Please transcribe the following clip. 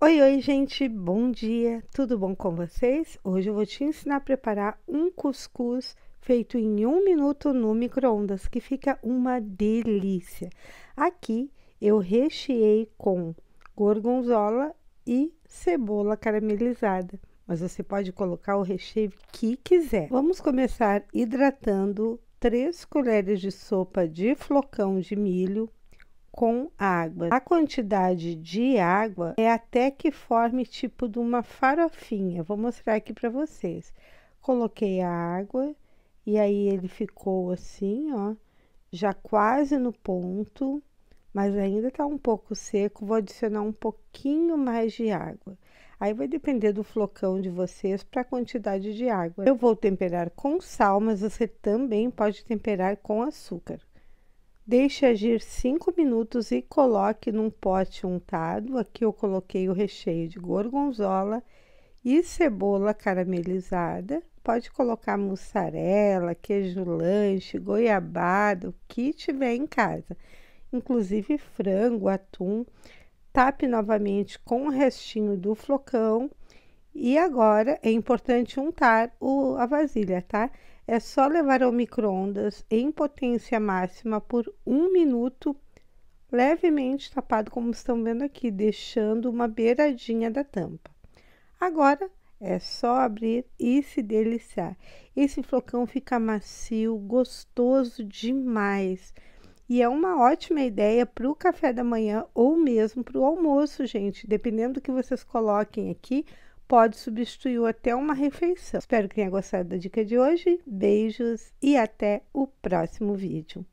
Oi, oi, gente, bom dia, tudo bom com vocês? Hoje eu vou te ensinar a preparar um cuscuz feito em um minuto no micro-ondas, que fica uma delícia. Aqui eu recheei com gorgonzola e cebola caramelizada, mas você pode colocar o recheio que quiser. Vamos começar hidratando 3 colheres de sopa de flocão de milho, com água. A quantidade de água é até que forme tipo de uma farofinha. Vou mostrar aqui para vocês. Coloquei a água e aí ele ficou assim, ó, já quase no ponto, mas ainda tá um pouco seco. Vou adicionar um pouquinho mais de água. Aí vai depender do flocão de vocês para a quantidade de água. Eu vou temperar com sal, mas você também pode temperar com açúcar. Deixe agir 5 minutos e coloque num pote untado. Aqui eu coloquei o recheio de gorgonzola e cebola caramelizada. Pode colocar mussarela, queijo lanche, goiabada, o que tiver em casa. Inclusive frango, atum. Tape novamente com o restinho do flocão e agora é importante untar o, a vasilha, tá? É só levar ao micro-ondas em potência máxima por um minuto, levemente tapado, como estão vendo aqui, deixando uma beiradinha da tampa. Agora é só abrir e se deliciar. Esse flocão fica macio, gostoso demais. E é uma ótima ideia para o café da manhã ou mesmo para o almoço, gente. Dependendo do que vocês coloquem aqui, pode substituir até uma refeição. Espero que tenha gostado da dica de hoje. Beijos e até o próximo vídeo.